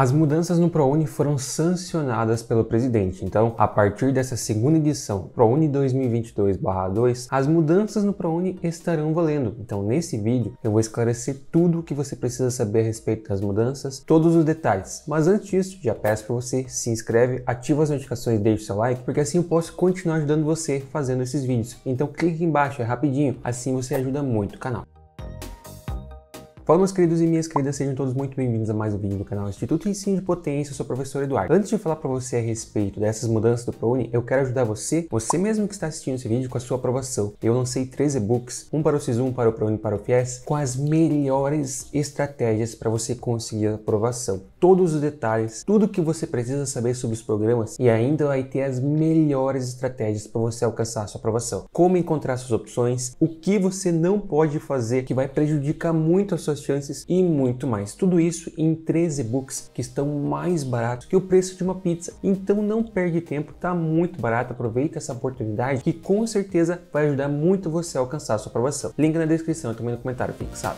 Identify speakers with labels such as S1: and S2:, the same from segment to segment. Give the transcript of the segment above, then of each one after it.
S1: As mudanças no ProUni foram sancionadas pelo presidente, então, a partir dessa segunda edição, ProUni 2022-2, as mudanças no ProUni estarão valendo. Então, nesse vídeo, eu vou esclarecer tudo o que você precisa saber a respeito das mudanças, todos os detalhes. Mas antes disso, já peço para você se inscreve, ativa as notificações, deixe seu like, porque assim eu posso continuar ajudando você fazendo esses vídeos. Então, clique embaixo, é rapidinho, assim você ajuda muito o canal. Fala meus queridos e minhas queridas, sejam todos muito bem-vindos a mais um vídeo do canal Instituto Ensino de Potência, eu sou o professor Eduardo. Antes de falar para você a respeito dessas mudanças do ProUni, eu quero ajudar você, você mesmo que está assistindo esse vídeo, com a sua aprovação. Eu lancei três e-books, um para o SISU, um para o ProUni e para o FIES, com as melhores estratégias para você conseguir a aprovação todos os detalhes, tudo que você precisa saber sobre os programas e ainda vai ter as melhores estratégias para você alcançar sua aprovação. Como encontrar suas opções, o que você não pode fazer que vai prejudicar muito as suas chances e muito mais. Tudo isso em 13 books que estão mais baratos que o preço de uma pizza. Então não perde tempo, tá muito barato, aproveita essa oportunidade que com certeza vai ajudar muito você a alcançar sua aprovação. Link na descrição e também no comentário fixado.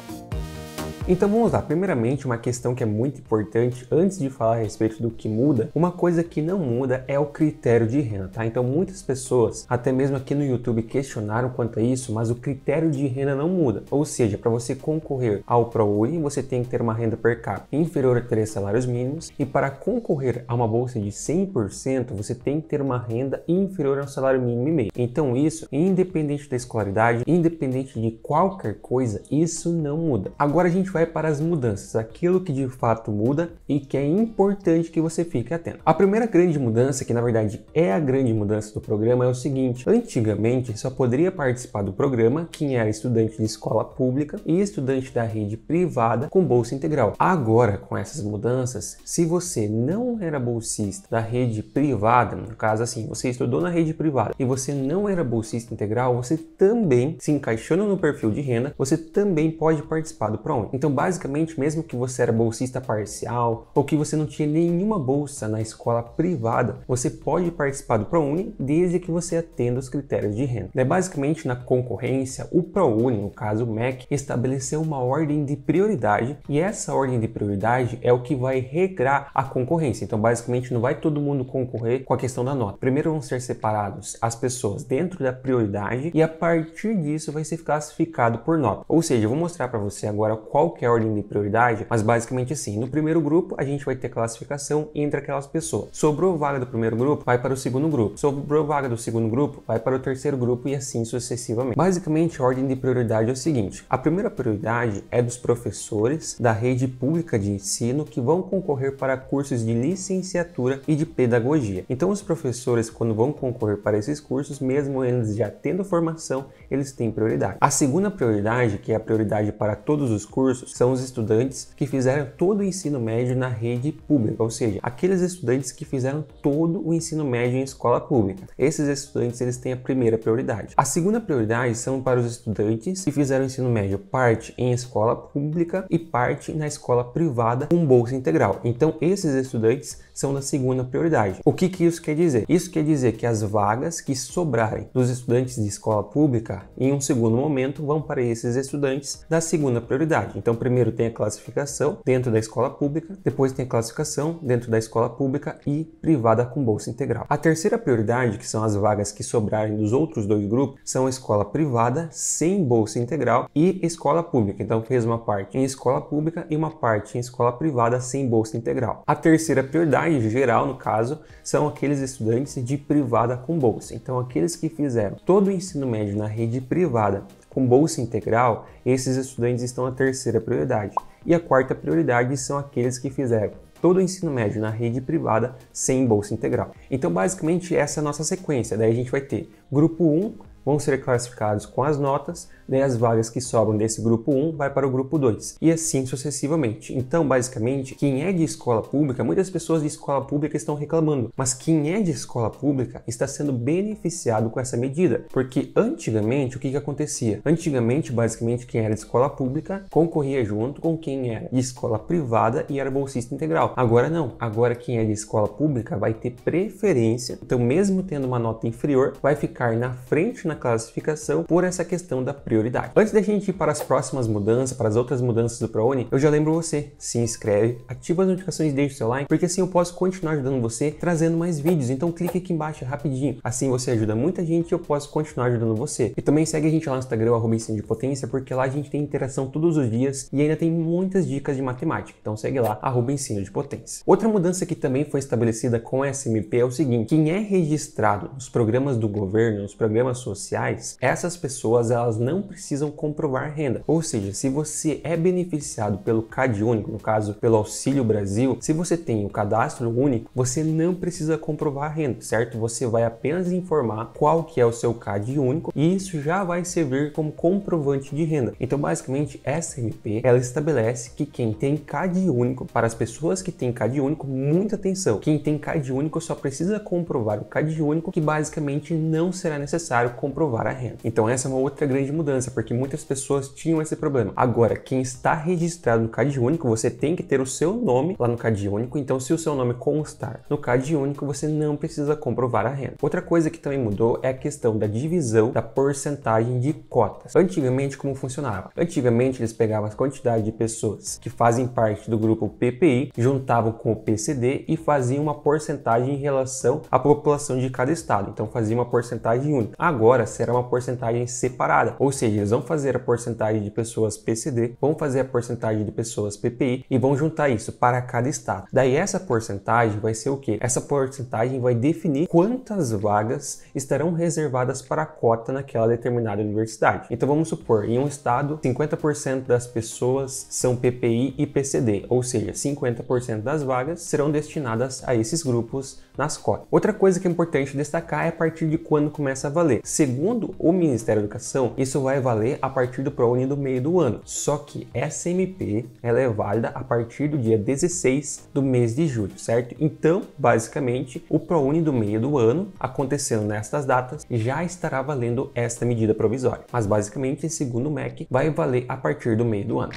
S1: Então vamos lá, primeiramente uma questão que é muito importante antes de falar a respeito do que muda, uma coisa que não muda é o critério de renda, tá? Então muitas pessoas, até mesmo aqui no YouTube, questionaram quanto a isso, mas o critério de renda não muda. Ou seja, para você concorrer ao ProUni, você tem que ter uma renda per capita inferior a três salários mínimos e para concorrer a uma bolsa de 100%, você tem que ter uma renda inferior ao salário mínimo e meio. Então isso, independente da escolaridade, independente de qualquer coisa, isso não muda. Agora a gente vai para as mudanças, aquilo que de fato muda e que é importante que você fique atento. A primeira grande mudança, que na verdade é a grande mudança do programa, é o seguinte: antigamente só poderia participar do programa quem era estudante de escola pública e estudante da rede privada com bolsa integral. Agora, com essas mudanças, se você não era bolsista da rede privada, no caso assim, você estudou na rede privada e você não era bolsista integral, você também se encaixando no perfil de renda, você também pode participar do programa. Então, basicamente, mesmo que você era bolsista parcial ou que você não tinha nenhuma bolsa na escola privada, você pode participar do ProUni desde que você atenda os critérios de renda. É basicamente na concorrência, o ProUni, no caso o MEC, estabeleceu uma ordem de prioridade e essa ordem de prioridade é o que vai regrar a concorrência. Então, basicamente, não vai todo mundo concorrer com a questão da nota. Primeiro vão ser separados as pessoas dentro da prioridade e a partir disso vai ser classificado por nota. Ou seja, eu vou mostrar para você agora qual que é a ordem de prioridade, mas basicamente assim, no primeiro grupo a gente vai ter classificação entre aquelas pessoas. Sobrou vaga do primeiro grupo, vai para o segundo grupo. Sobrou vaga do segundo grupo, vai para o terceiro grupo e assim sucessivamente. Basicamente, a ordem de prioridade é o seguinte: a primeira prioridade é dos professores da rede pública de ensino que vão concorrer para cursos de licenciatura e de pedagogia. Então, os professores, quando vão concorrer para esses cursos, mesmo eles já tendo formação, eles têm prioridade. A segunda prioridade, que é a prioridade para todos os cursos, cursos são os estudantes que fizeram todo o ensino médio na rede pública, ou seja, aqueles estudantes que fizeram todo o ensino médio em escola pública. Esses estudantes eles têm a primeira prioridade. A segunda prioridade são para os estudantes que fizeram ensino médio parte em escola pública e parte na escola privada com bolsa integral. Então esses estudantes são da segunda prioridade. O que, que isso quer dizer? Isso quer dizer que as vagas que sobrarem dos estudantes de escola pública em um segundo momento vão para esses estudantes da segunda prioridade. Então então, primeiro tem a classificação dentro da escola pública, depois tem a classificação dentro da escola pública e privada com bolsa integral. A terceira prioridade, que são as vagas que sobrarem dos outros dois grupos, são escola privada sem bolsa integral e escola pública. Então, fez uma parte em escola pública e uma parte em escola privada sem bolsa integral. A terceira prioridade, geral no caso, são aqueles estudantes de privada com bolsa. Então, aqueles que fizeram todo o ensino médio na rede privada com bolsa integral, esses estudantes estão na terceira prioridade, e a quarta prioridade são aqueles que fizeram todo o ensino médio na rede privada sem bolsa integral. Então, basicamente, essa é a nossa sequência. Daí a gente vai ter grupo 1, vão ser classificados com as notas, daí né, as vagas que sobram desse grupo 1 vai para o grupo 2 e assim sucessivamente. Então, basicamente, quem é de escola pública, muitas pessoas de escola pública estão reclamando, mas quem é de escola pública está sendo beneficiado com essa medida, porque antigamente o que, que acontecia? Antigamente, basicamente, quem era de escola pública concorria junto com quem era de escola privada e era bolsista integral. Agora não, agora quem é de escola pública vai ter preferência, então, mesmo tendo uma nota inferior, vai ficar na frente na classificação por essa questão da prioridade prioridade. Antes da gente ir para as próximas mudanças, para as outras mudanças do ProUni, eu já lembro você, se inscreve, ativa as notificações deixa o seu like, porque assim eu posso continuar ajudando você trazendo mais vídeos. Então clique aqui embaixo rapidinho. Assim você ajuda muita gente e eu posso continuar ajudando você. E também segue a gente lá no Instagram, arroba de potência, porque lá a gente tem interação todos os dias e ainda tem muitas dicas de matemática. Então segue lá, arroba de potência. Outra mudança que também foi estabelecida com a SMP é o seguinte, quem é registrado nos programas do governo, nos programas sociais, essas pessoas elas não não precisam comprovar renda. Ou seja, se você é beneficiado pelo CAD único, no caso pelo Auxílio Brasil, se você tem o cadastro único, você não precisa comprovar renda, certo? Você vai apenas informar qual que é o seu CAD único e isso já vai servir como comprovante de renda. Então, basicamente, essa MP ela estabelece que quem tem CAD único, para as pessoas que têm CAD único, muita atenção. Quem tem CAD único só precisa comprovar o CAD único, que basicamente não será necessário comprovar a renda. Então, essa é uma outra grande mudança mudança, porque muitas pessoas tinham esse problema. Agora, quem está registrado no Cade Único, você tem que ter o seu nome lá no Cade Único, então se o seu nome constar no Cade Único, você não precisa comprovar a renda. Outra coisa que também mudou é a questão da divisão da porcentagem de cotas. Antigamente, como funcionava? Antigamente, eles pegavam a quantidade de pessoas que fazem parte do grupo PPI, juntavam com o PCD e faziam uma porcentagem em relação à população de cada estado. Então, fazia uma porcentagem única. Agora será uma porcentagem separada, ou seja, seja, assim, eles vão fazer a porcentagem de pessoas PCD, vão fazer a porcentagem de pessoas PPI e vão juntar isso para cada estado. Daí essa porcentagem vai ser o que? Essa porcentagem vai definir quantas vagas estarão reservadas para a cota naquela determinada universidade. Então vamos supor, em um estado, 50% das pessoas são PPI e PCD, ou seja, 50% das vagas serão destinadas a esses grupos nas cotas. Outra coisa que é importante destacar é a partir de quando começa a valer. Segundo o Ministério da Educação, isso vai valer a partir do ProUni do meio do ano. Só que essa MP ela é válida a partir do dia 16 do mês de julho, certo? Então, basicamente, o ProUni do meio do ano, acontecendo nestas datas, já estará valendo esta medida provisória. Mas basicamente, segundo o MEC, vai valer a partir do meio do ano.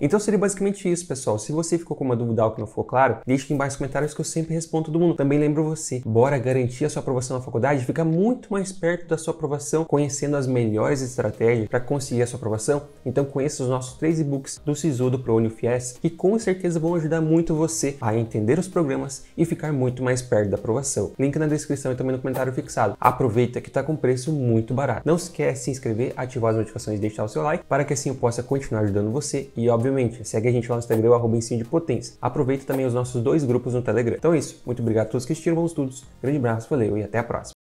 S1: Então seria basicamente isso, pessoal. Se você ficou com uma dúvida ou que não ficou claro, deixe aqui embaixo nos comentários que eu sempre respondo todo mundo. Também lembro você, bora garantir a sua aprovação na faculdade, ficar muito mais perto da sua aprovação, conhecendo as melhores estratégias para conseguir a sua aprovação. Então conheça os nossos três e-books do SISU do ProUniFies, que com certeza vão ajudar muito você a entender os programas e ficar muito mais perto da aprovação. Link na descrição e também no comentário fixado. Aproveita que está com preço muito barato. Não esquece de se inscrever, ativar as notificações e deixar o seu like para que assim eu possa continuar ajudando você e, obviamente, obviamente. Segue a gente lá no Instagram, arroba Potência. Aproveita também os nossos dois grupos no Telegram. Então é isso. Muito obrigado a todos que assistiram, bons estudos. Grande abraço, valeu e até a próxima.